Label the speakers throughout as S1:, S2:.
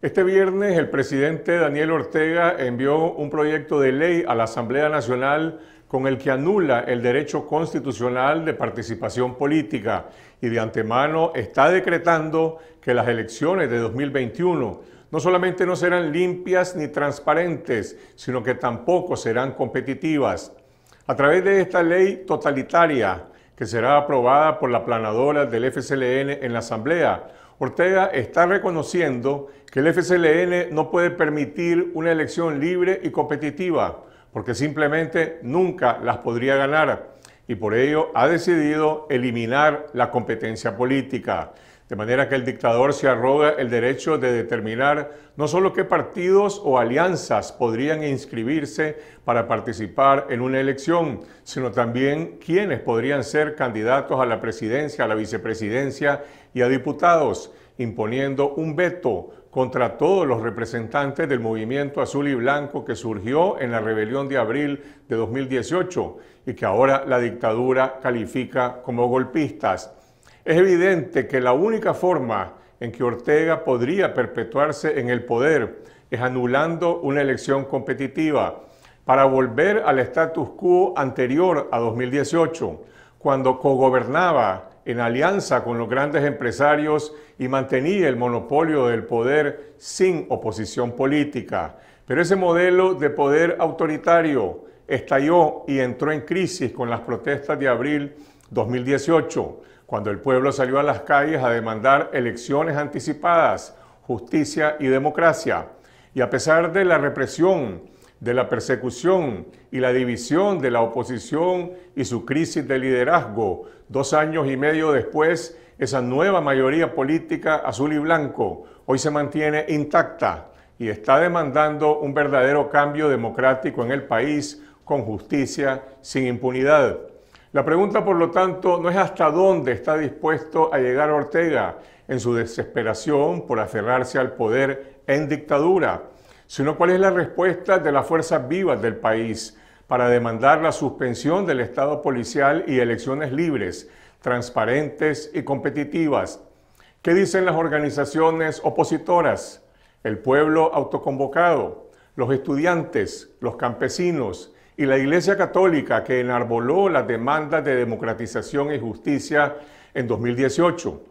S1: Este viernes el presidente Daniel Ortega envió un proyecto de ley a la Asamblea Nacional con el que anula el derecho constitucional de participación política y de antemano está decretando que las elecciones de 2021 no solamente no serán limpias ni transparentes, sino que tampoco serán competitivas. A través de esta ley totalitaria, que será aprobada por la planadora del FCLN en la Asamblea, Ortega está reconociendo que el FCLN no puede permitir una elección libre y competitiva, porque simplemente nunca las podría ganar, y por ello ha decidido eliminar la competencia política. De manera que el dictador se arroga el derecho de determinar no solo qué partidos o alianzas podrían inscribirse para participar en una elección, sino también quiénes podrían ser candidatos a la presidencia, a la vicepresidencia y a diputados, imponiendo un veto contra todos los representantes del movimiento azul y blanco que surgió en la rebelión de abril de 2018 y que ahora la dictadura califica como golpistas. Es evidente que la única forma en que Ortega podría perpetuarse en el poder es anulando una elección competitiva para volver al status quo anterior a 2018, cuando cogobernaba en alianza con los grandes empresarios y mantenía el monopolio del poder sin oposición política. Pero ese modelo de poder autoritario estalló y entró en crisis con las protestas de abril 2018 cuando el pueblo salió a las calles a demandar elecciones anticipadas, justicia y democracia. Y a pesar de la represión, de la persecución y la división de la oposición y su crisis de liderazgo, dos años y medio después, esa nueva mayoría política azul y blanco hoy se mantiene intacta y está demandando un verdadero cambio democrático en el país con justicia, sin impunidad. La pregunta, por lo tanto, no es hasta dónde está dispuesto a llegar Ortega en su desesperación por aferrarse al poder en dictadura, sino cuál es la respuesta de las fuerzas vivas del país para demandar la suspensión del Estado policial y elecciones libres, transparentes y competitivas. ¿Qué dicen las organizaciones opositoras? El pueblo autoconvocado, los estudiantes, los campesinos, y la Iglesia Católica que enarboló las demandas de democratización y justicia en 2018?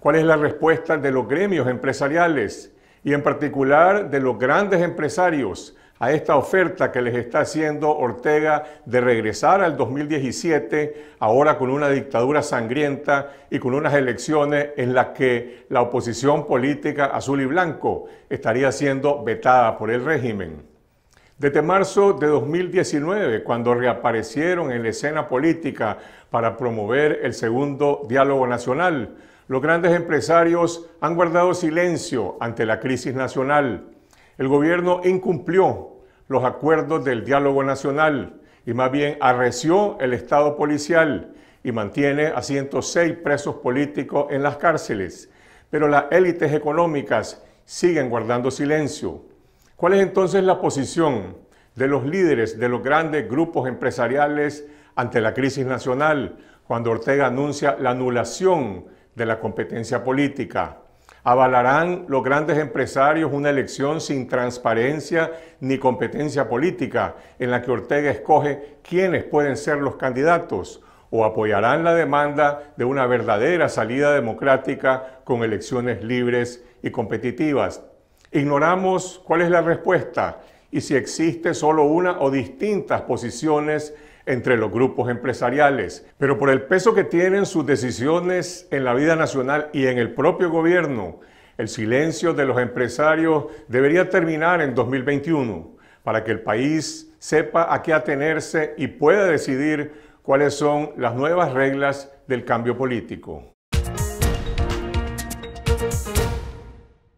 S1: ¿Cuál es la respuesta de los gremios empresariales y en particular de los grandes empresarios a esta oferta que les está haciendo Ortega de regresar al 2017, ahora con una dictadura sangrienta y con unas elecciones en las que la oposición política azul y blanco estaría siendo vetada por el régimen. Desde marzo de 2019, cuando reaparecieron en la escena política para promover el segundo diálogo nacional, los grandes empresarios han guardado silencio ante la crisis nacional. El gobierno incumplió los acuerdos del diálogo nacional y más bien arreció el Estado policial y mantiene a 106 presos políticos en las cárceles. Pero las élites económicas siguen guardando silencio. ¿Cuál es entonces la posición de los líderes de los grandes grupos empresariales ante la crisis nacional cuando Ortega anuncia la anulación de la competencia política? ¿Avalarán los grandes empresarios una elección sin transparencia ni competencia política en la que Ortega escoge quiénes pueden ser los candidatos? ¿O apoyarán la demanda de una verdadera salida democrática con elecciones libres y competitivas? Ignoramos cuál es la respuesta y si existe solo una o distintas posiciones entre los grupos empresariales. Pero por el peso que tienen sus decisiones en la vida nacional y en el propio gobierno, el silencio de los empresarios debería terminar en 2021 para que el país sepa a qué atenerse y pueda decidir cuáles son las nuevas reglas del cambio político.